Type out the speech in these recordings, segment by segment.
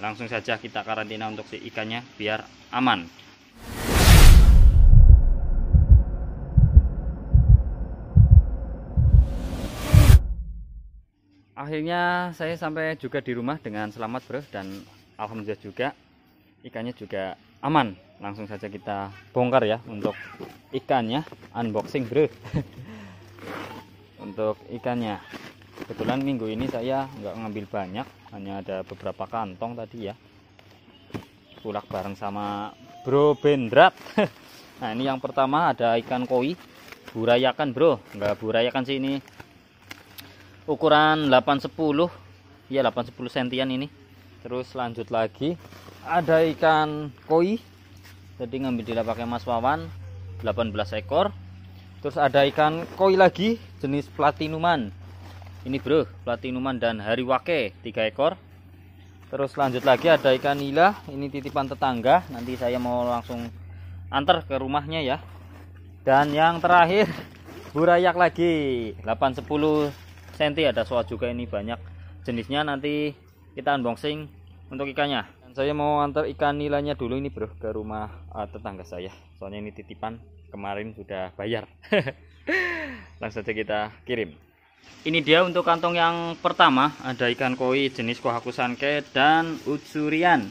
langsung saja kita karantina untuk si ikannya biar aman akhirnya saya sampai juga di rumah dengan selamat bro dan alhamdulillah juga ikannya juga aman langsung saja kita bongkar ya untuk ikannya unboxing bro untuk ikannya kebetulan minggu ini saya nggak ngambil banyak hanya ada beberapa kantong tadi ya pulak bareng sama bro bendrat nah ini yang pertama ada ikan koi burayakan bro nggak burayakan sih ini ukuran 810 ya 810 sentian ini terus lanjut lagi ada ikan koi jadi ngambil di pakai mas wawan 18 ekor terus ada ikan koi lagi jenis platinuman ini bro platinuman dan hari hariwake tiga ekor terus lanjut lagi ada ikan nila ini titipan tetangga nanti saya mau langsung antar ke rumahnya ya dan yang terakhir burayak lagi 810 cm ada soal juga ini banyak jenisnya nanti kita unboxing untuk ikannya dan saya mau antar ikan nilainya dulu ini bro ke rumah uh, tetangga saya soalnya ini titipan kemarin sudah bayar langsung saja kita kirim ini dia untuk kantong yang pertama ada ikan koi jenis kohaku sanke dan utsurian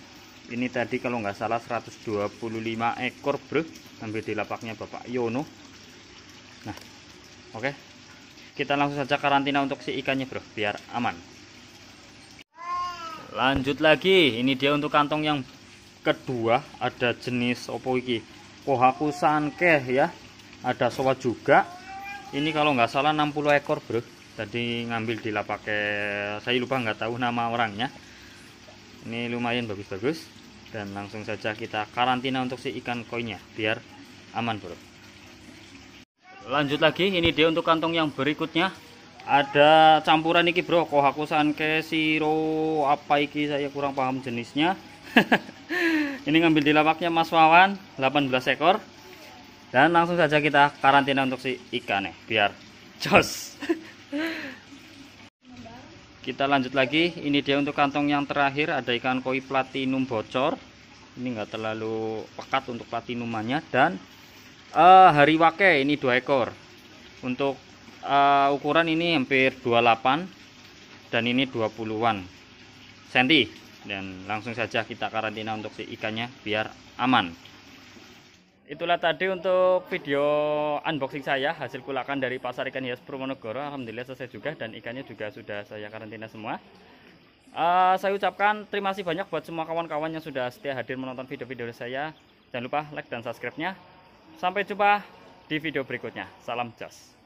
ini tadi kalau nggak salah 125 ekor bro ambil di lapaknya Bapak Yono nah oke okay. kita langsung saja karantina untuk si ikannya bro biar aman lanjut lagi ini dia untuk kantong yang kedua ada jenis opo iki sanke ya ada sowa juga ini kalau nggak salah 60 ekor bro tadi ngambil di lapak saya lupa nggak tahu nama orangnya ini lumayan bagus-bagus dan langsung saja kita karantina untuk si ikan koinnya biar aman bro lanjut lagi ini dia untuk kantong yang berikutnya ada campuran iki bro kohakusan ke siro apa iki saya kurang paham jenisnya ini ngambil di lapaknya Mas Wawan 18 ekor dan langsung saja kita karantina untuk si ikan nih biar jos kita lanjut lagi ini dia untuk kantong yang terakhir ada ikan koi platinum bocor ini enggak terlalu pekat untuk platinumannya dan uh, hari wake ini dua ekor untuk uh, ukuran ini hampir 28 dan ini 20-an senti dan langsung saja kita karantina untuk si ikannya biar aman itulah tadi untuk video unboxing saya hasil kulakan dari pasar ikan hias Purwonegoro Alhamdulillah selesai juga dan ikannya juga sudah saya karantina semua uh, saya ucapkan terima kasih banyak buat semua kawan-kawan yang sudah setia hadir menonton video-video saya jangan lupa like dan subscribe-nya sampai jumpa di video berikutnya salam jas